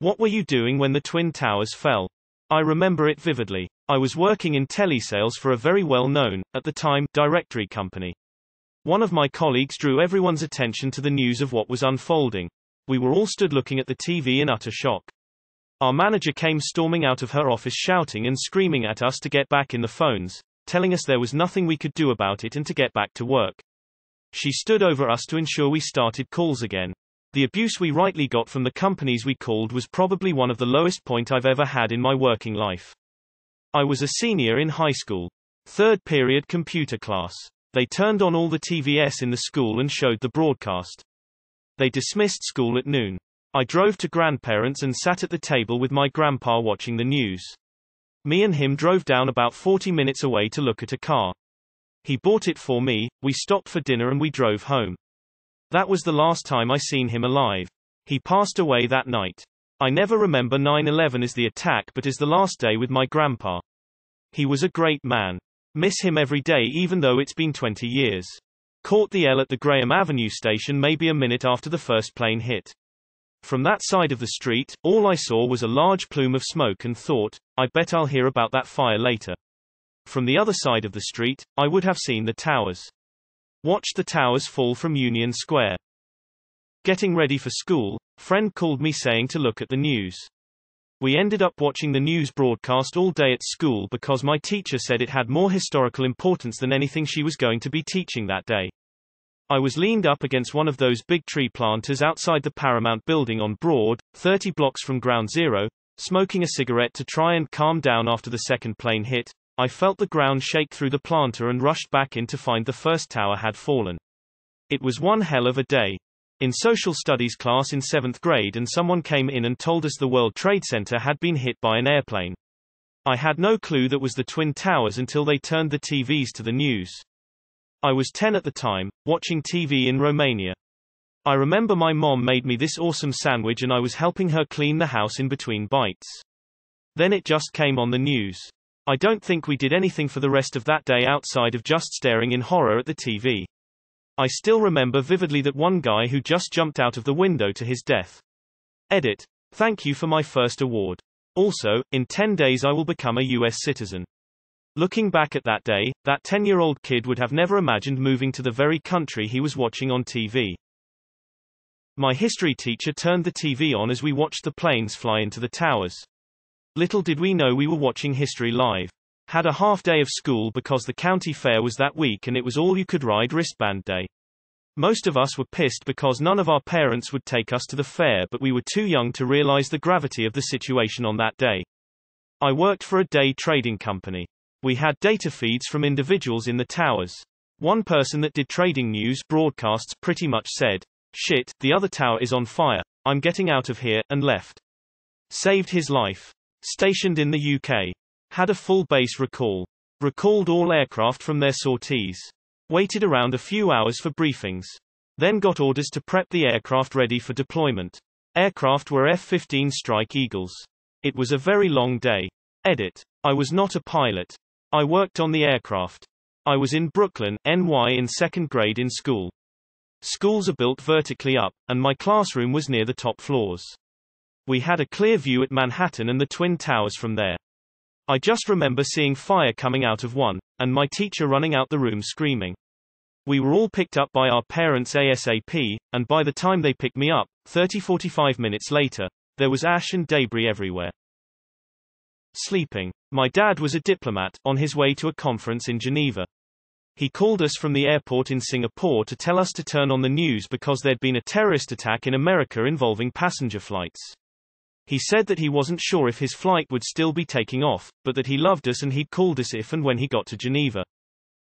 What were you doing when the Twin Towers fell? I remember it vividly. I was working in telesales for a very well known, at the time, directory company. One of my colleagues drew everyone's attention to the news of what was unfolding. We were all stood looking at the TV in utter shock. Our manager came storming out of her office shouting and screaming at us to get back in the phones, telling us there was nothing we could do about it and to get back to work. She stood over us to ensure we started calls again. The abuse we rightly got from the companies we called was probably one of the lowest point I've ever had in my working life. I was a senior in high school. Third period computer class. They turned on all the TVS in the school and showed the broadcast. They dismissed school at noon. I drove to grandparents and sat at the table with my grandpa watching the news. Me and him drove down about 40 minutes away to look at a car. He bought it for me, we stopped for dinner and we drove home. That was the last time I seen him alive. He passed away that night. I never remember 9-11 as the attack but as the last day with my grandpa. He was a great man. Miss him every day even though it's been 20 years. Caught the L at the Graham Avenue station maybe a minute after the first plane hit. From that side of the street, all I saw was a large plume of smoke and thought, I bet I'll hear about that fire later. From the other side of the street, I would have seen the towers. Watched the towers fall from Union Square. Getting ready for school, friend called me saying to look at the news. We ended up watching the news broadcast all day at school because my teacher said it had more historical importance than anything she was going to be teaching that day. I was leaned up against one of those big tree planters outside the Paramount building on Broad, 30 blocks from ground zero, smoking a cigarette to try and calm down after the second plane hit, I felt the ground shake through the planter and rushed back in to find the first tower had fallen. It was one hell of a day. In social studies class in 7th grade and someone came in and told us the World Trade Center had been hit by an airplane. I had no clue that was the Twin Towers until they turned the TVs to the news. I was 10 at the time, watching TV in Romania. I remember my mom made me this awesome sandwich and I was helping her clean the house in between bites. Then it just came on the news. I don't think we did anything for the rest of that day outside of just staring in horror at the TV. I still remember vividly that one guy who just jumped out of the window to his death. Edit. Thank you for my first award. Also, in 10 days I will become a US citizen. Looking back at that day, that 10 year old kid would have never imagined moving to the very country he was watching on TV. My history teacher turned the TV on as we watched the planes fly into the towers. Little did we know we were watching History Live. Had a half day of school because the county fair was that week and it was all you could ride wristband day. Most of us were pissed because none of our parents would take us to the fair but we were too young to realize the gravity of the situation on that day. I worked for a day trading company. We had data feeds from individuals in the towers. One person that did trading news broadcasts pretty much said, shit, the other tower is on fire, I'm getting out of here, and left. Saved his life stationed in the UK. Had a full base recall. Recalled all aircraft from their sorties. Waited around a few hours for briefings. Then got orders to prep the aircraft ready for deployment. Aircraft were F-15 Strike Eagles. It was a very long day. Edit. I was not a pilot. I worked on the aircraft. I was in Brooklyn, NY in second grade in school. Schools are built vertically up, and my classroom was near the top floors. We had a clear view at Manhattan and the Twin Towers from there. I just remember seeing fire coming out of one, and my teacher running out the room screaming. We were all picked up by our parents ASAP, and by the time they picked me up, 30 45 minutes later, there was ash and debris everywhere. Sleeping. My dad was a diplomat, on his way to a conference in Geneva. He called us from the airport in Singapore to tell us to turn on the news because there'd been a terrorist attack in America involving passenger flights. He said that he wasn't sure if his flight would still be taking off, but that he loved us and he'd called us if and when he got to Geneva.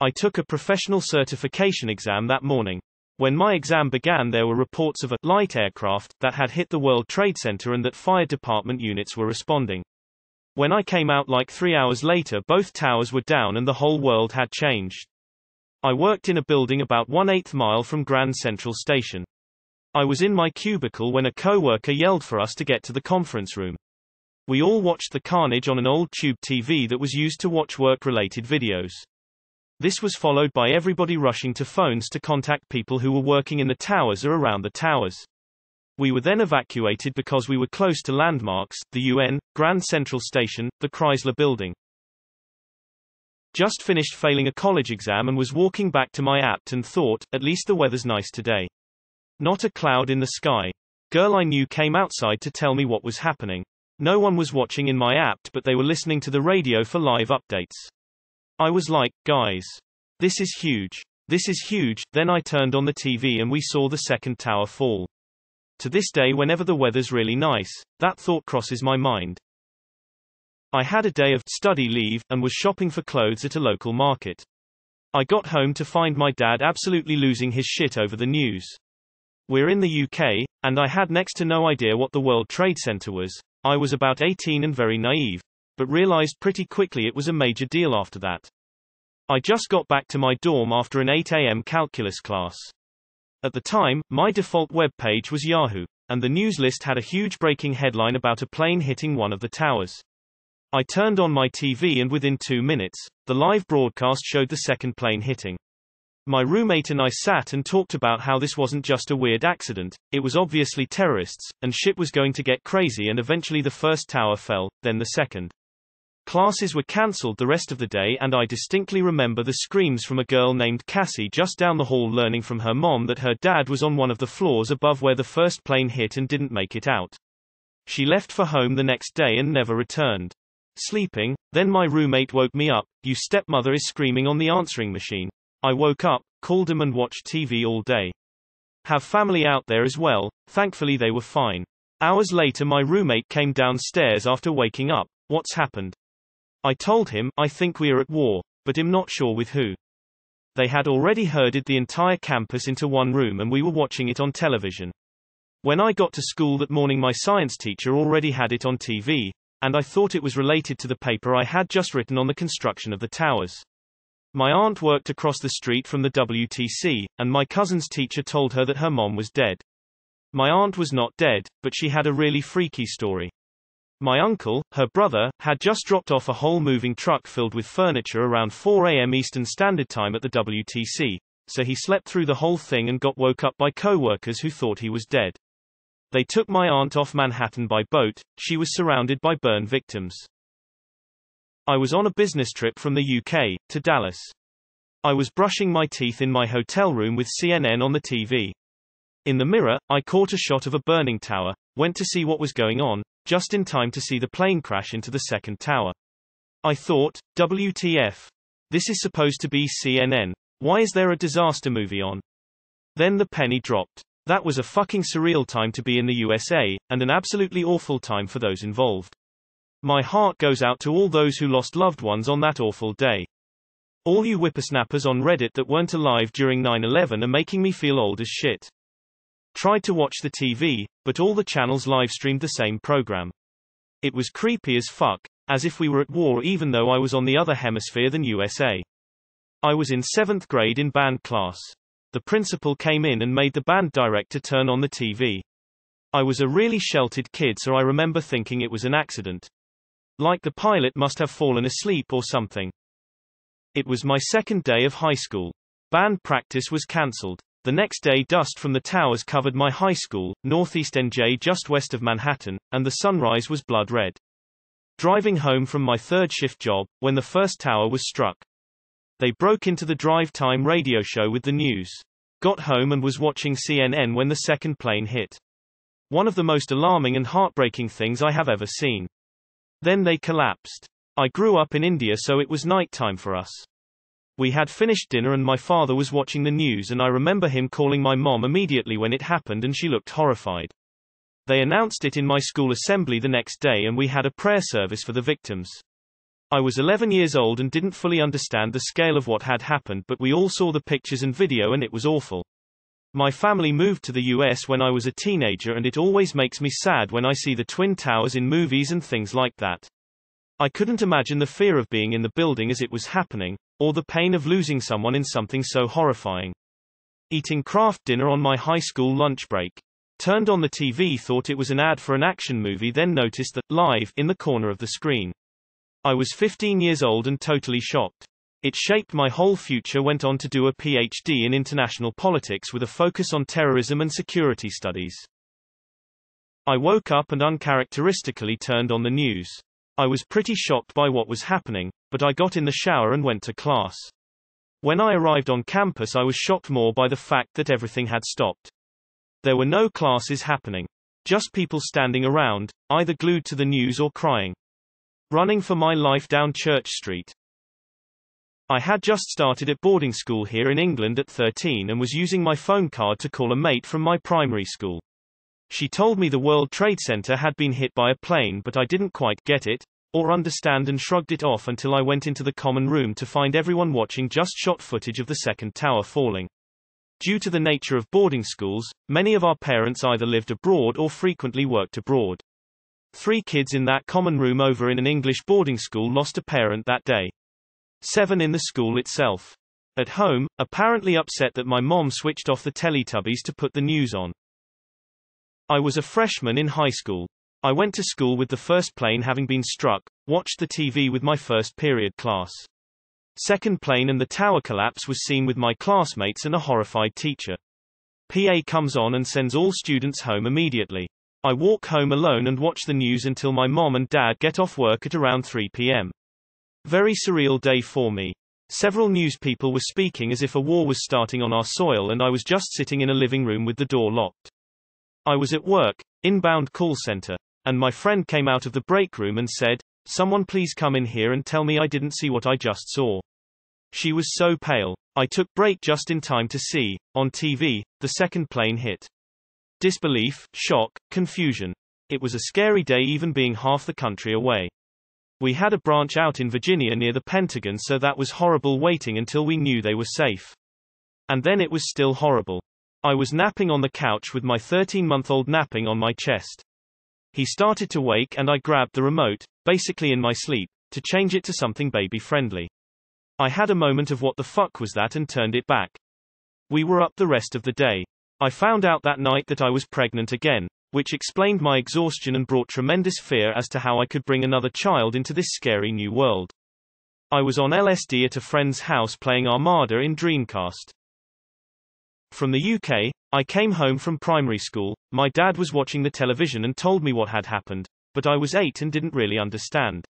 I took a professional certification exam that morning. When my exam began, there were reports of a light aircraft that had hit the World Trade Center and that fire department units were responding. When I came out like three hours later, both towers were down and the whole world had changed. I worked in a building about one eighth mile from Grand Central Station. I was in my cubicle when a co-worker yelled for us to get to the conference room. We all watched the carnage on an old tube TV that was used to watch work-related videos. This was followed by everybody rushing to phones to contact people who were working in the towers or around the towers. We were then evacuated because we were close to landmarks, the UN, Grand Central Station, the Chrysler Building. Just finished failing a college exam and was walking back to my apt and thought, at least the weather's nice today. Not a cloud in the sky. Girl I knew came outside to tell me what was happening. No one was watching in my apt but they were listening to the radio for live updates. I was like, guys. This is huge. This is huge, then I turned on the TV and we saw the second tower fall. To this day whenever the weather's really nice, that thought crosses my mind. I had a day of study leave, and was shopping for clothes at a local market. I got home to find my dad absolutely losing his shit over the news. We're in the UK, and I had next to no idea what the World Trade Center was. I was about 18 and very naive, but realized pretty quickly it was a major deal after that. I just got back to my dorm after an 8 a.m. calculus class. At the time, my default web page was Yahoo, and the news list had a huge breaking headline about a plane hitting one of the towers. I turned on my TV and within two minutes, the live broadcast showed the second plane hitting. My roommate and I sat and talked about how this wasn't just a weird accident, it was obviously terrorists, and shit was going to get crazy and eventually the first tower fell, then the second. Classes were cancelled the rest of the day and I distinctly remember the screams from a girl named Cassie just down the hall learning from her mom that her dad was on one of the floors above where the first plane hit and didn't make it out. She left for home the next day and never returned. Sleeping, then my roommate woke me up, you stepmother is screaming on the answering machine. I woke up, called him, and watched TV all day. Have family out there as well, thankfully they were fine. Hours later my roommate came downstairs after waking up. What's happened? I told him, I think we are at war, but am not sure with who. They had already herded the entire campus into one room and we were watching it on television. When I got to school that morning my science teacher already had it on TV, and I thought it was related to the paper I had just written on the construction of the towers. My aunt worked across the street from the WTC, and my cousin's teacher told her that her mom was dead. My aunt was not dead, but she had a really freaky story. My uncle, her brother, had just dropped off a whole moving truck filled with furniture around 4 a.m. Eastern Standard Time at the WTC, so he slept through the whole thing and got woke up by co-workers who thought he was dead. They took my aunt off Manhattan by boat, she was surrounded by burn victims. I was on a business trip from the UK, to Dallas. I was brushing my teeth in my hotel room with CNN on the TV. In the mirror, I caught a shot of a burning tower, went to see what was going on, just in time to see the plane crash into the second tower. I thought, WTF. This is supposed to be CNN. Why is there a disaster movie on? Then the penny dropped. That was a fucking surreal time to be in the USA, and an absolutely awful time for those involved. My heart goes out to all those who lost loved ones on that awful day. All you whippersnappers on Reddit that weren't alive during 9 11 are making me feel old as shit. Tried to watch the TV, but all the channels livestreamed the same program. It was creepy as fuck, as if we were at war even though I was on the other hemisphere than USA. I was in 7th grade in band class. The principal came in and made the band director turn on the TV. I was a really sheltered kid so I remember thinking it was an accident. Like the pilot must have fallen asleep or something. It was my second day of high school. Band practice was cancelled. The next day dust from the towers covered my high school, northeast NJ just west of Manhattan, and the sunrise was blood red. Driving home from my third shift job, when the first tower was struck. They broke into the drive time radio show with the news. Got home and was watching CNN when the second plane hit. One of the most alarming and heartbreaking things I have ever seen. Then they collapsed. I grew up in India so it was night time for us. We had finished dinner and my father was watching the news and I remember him calling my mom immediately when it happened and she looked horrified. They announced it in my school assembly the next day and we had a prayer service for the victims. I was 11 years old and didn't fully understand the scale of what had happened but we all saw the pictures and video and it was awful. My family moved to the US when I was a teenager and it always makes me sad when I see the Twin Towers in movies and things like that. I couldn't imagine the fear of being in the building as it was happening, or the pain of losing someone in something so horrifying. Eating craft dinner on my high school lunch break. Turned on the TV thought it was an ad for an action movie then noticed that, live, in the corner of the screen. I was 15 years old and totally shocked. It shaped my whole future went on to do a PhD in international politics with a focus on terrorism and security studies. I woke up and uncharacteristically turned on the news. I was pretty shocked by what was happening, but I got in the shower and went to class. When I arrived on campus I was shocked more by the fact that everything had stopped. There were no classes happening. Just people standing around, either glued to the news or crying. Running for my life down Church Street. I had just started at boarding school here in England at 13 and was using my phone card to call a mate from my primary school. She told me the World Trade Center had been hit by a plane but I didn't quite get it, or understand and shrugged it off until I went into the common room to find everyone watching just shot footage of the second tower falling. Due to the nature of boarding schools, many of our parents either lived abroad or frequently worked abroad. Three kids in that common room over in an English boarding school lost a parent that day. Seven in the school itself. At home, apparently upset that my mom switched off the Teletubbies to put the news on. I was a freshman in high school. I went to school with the first plane having been struck, watched the TV with my first period class. Second plane and the tower collapse was seen with my classmates and a horrified teacher. PA comes on and sends all students home immediately. I walk home alone and watch the news until my mom and dad get off work at around 3 p.m. Very surreal day for me. Several news people were speaking as if a war was starting on our soil and I was just sitting in a living room with the door locked. I was at work, inbound call center, and my friend came out of the break room and said, Someone please come in here and tell me I didn't see what I just saw. She was so pale. I took break just in time to see, on TV, the second plane hit. Disbelief, shock, confusion. It was a scary day even being half the country away. We had a branch out in Virginia near the Pentagon so that was horrible waiting until we knew they were safe. And then it was still horrible. I was napping on the couch with my 13-month-old napping on my chest. He started to wake and I grabbed the remote, basically in my sleep, to change it to something baby-friendly. I had a moment of what the fuck was that and turned it back. We were up the rest of the day. I found out that night that I was pregnant again, which explained my exhaustion and brought tremendous fear as to how I could bring another child into this scary new world. I was on LSD at a friend's house playing Armada in Dreamcast. From the UK, I came home from primary school, my dad was watching the television and told me what had happened, but I was eight and didn't really understand.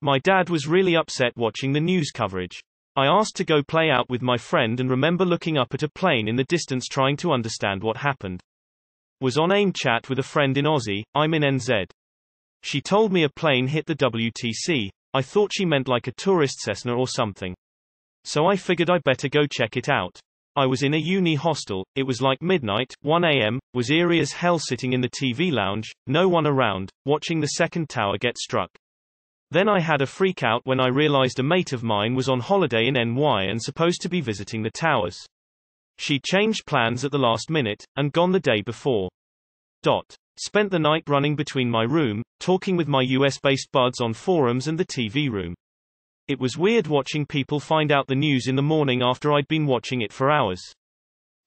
My dad was really upset watching the news coverage. I asked to go play out with my friend and remember looking up at a plane in the distance trying to understand what happened. Was on AIM chat with a friend in Aussie, I'm in NZ. She told me a plane hit the WTC. I thought she meant like a tourist Cessna or something. So I figured I better go check it out. I was in a uni hostel, it was like midnight, 1am, was eerie as hell sitting in the TV lounge, no one around, watching the second tower get struck. Then I had a freak out when I realized a mate of mine was on holiday in NY and supposed to be visiting the towers. She changed plans at the last minute, and gone the day before. Dot. Spent the night running between my room, talking with my US-based buds on forums and the TV room. It was weird watching people find out the news in the morning after I'd been watching it for hours.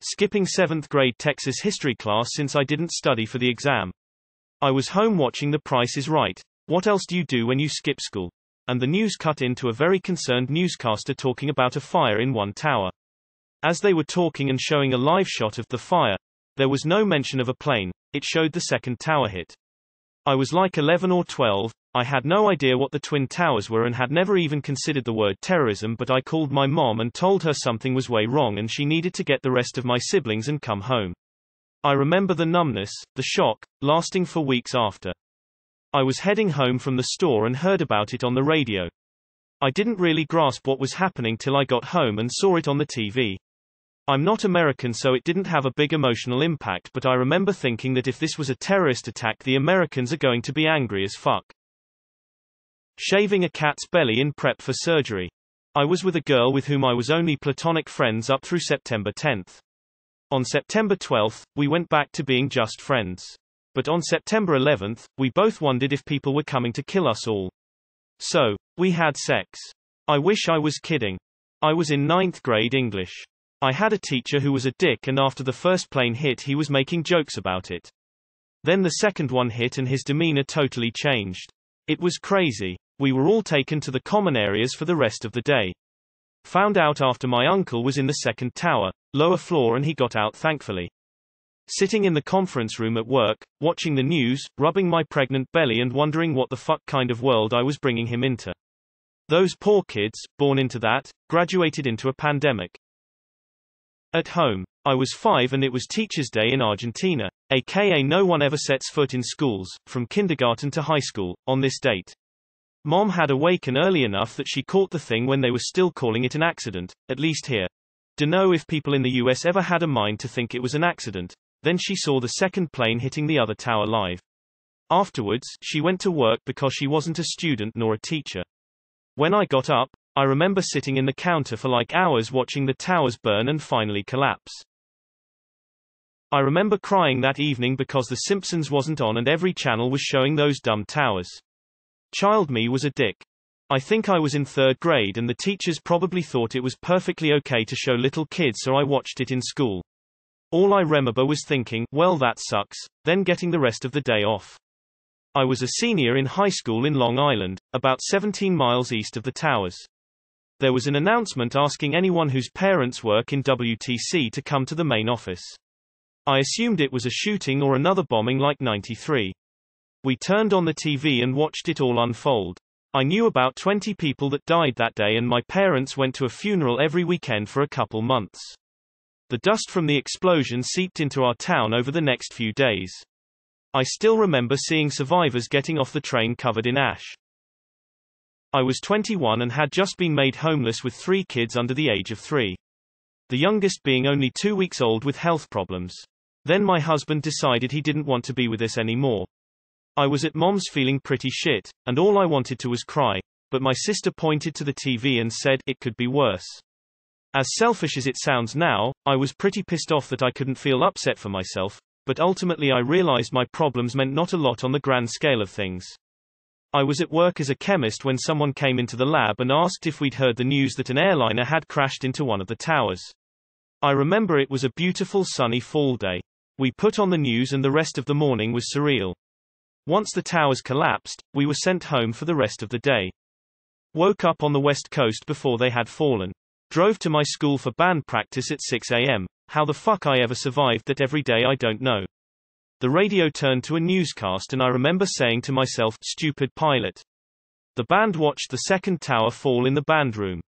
Skipping 7th grade Texas history class since I didn't study for the exam. I was home watching The Price is Right. What else do you do when you skip school? And the news cut into a very concerned newscaster talking about a fire in one tower. As they were talking and showing a live shot of the fire, there was no mention of a plane, it showed the second tower hit. I was like 11 or 12. I had no idea what the Twin Towers were and had never even considered the word terrorism, but I called my mom and told her something was way wrong and she needed to get the rest of my siblings and come home. I remember the numbness, the shock, lasting for weeks after. I was heading home from the store and heard about it on the radio. I didn't really grasp what was happening till I got home and saw it on the TV. I'm not American so it didn't have a big emotional impact but I remember thinking that if this was a terrorist attack the Americans are going to be angry as fuck. Shaving a cat's belly in prep for surgery. I was with a girl with whom I was only platonic friends up through September 10th. On September 12th, we went back to being just friends. But on September 11th, we both wondered if people were coming to kill us all. So, we had sex. I wish I was kidding. I was in ninth grade English. I had a teacher who was a dick and after the first plane hit he was making jokes about it. Then the second one hit and his demeanor totally changed. It was crazy. We were all taken to the common areas for the rest of the day. Found out after my uncle was in the second tower, lower floor and he got out thankfully. Sitting in the conference room at work, watching the news, rubbing my pregnant belly and wondering what the fuck kind of world I was bringing him into. Those poor kids, born into that, graduated into a pandemic. At home. I was five and it was Teacher's Day in Argentina, aka no one ever sets foot in schools, from kindergarten to high school, on this date. Mom had awakened early enough that she caught the thing when they were still calling it an accident, at least here. Dunno if people in the US ever had a mind to think it was an accident. Then she saw the second plane hitting the other tower live. Afterwards, she went to work because she wasn't a student nor a teacher. When I got up, I remember sitting in the counter for like hours watching the towers burn and finally collapse. I remember crying that evening because The Simpsons wasn't on and every channel was showing those dumb towers. Child me was a dick. I think I was in third grade and the teachers probably thought it was perfectly okay to show little kids so I watched it in school. All I remember was thinking, well that sucks, then getting the rest of the day off. I was a senior in high school in Long Island, about 17 miles east of the towers there was an announcement asking anyone whose parents work in WTC to come to the main office. I assumed it was a shooting or another bombing like 93. We turned on the TV and watched it all unfold. I knew about 20 people that died that day and my parents went to a funeral every weekend for a couple months. The dust from the explosion seeped into our town over the next few days. I still remember seeing survivors getting off the train covered in ash. I was 21 and had just been made homeless with three kids under the age of three. The youngest being only two weeks old with health problems. Then my husband decided he didn't want to be with us anymore. I was at mom's feeling pretty shit, and all I wanted to was cry, but my sister pointed to the TV and said, it could be worse. As selfish as it sounds now, I was pretty pissed off that I couldn't feel upset for myself, but ultimately I realized my problems meant not a lot on the grand scale of things. I was at work as a chemist when someone came into the lab and asked if we'd heard the news that an airliner had crashed into one of the towers. I remember it was a beautiful sunny fall day. We put on the news and the rest of the morning was surreal. Once the towers collapsed, we were sent home for the rest of the day. Woke up on the west coast before they had fallen. Drove to my school for band practice at 6 a.m. How the fuck I ever survived that every day I don't know. The radio turned to a newscast and I remember saying to myself, stupid pilot. The band watched the second tower fall in the band room.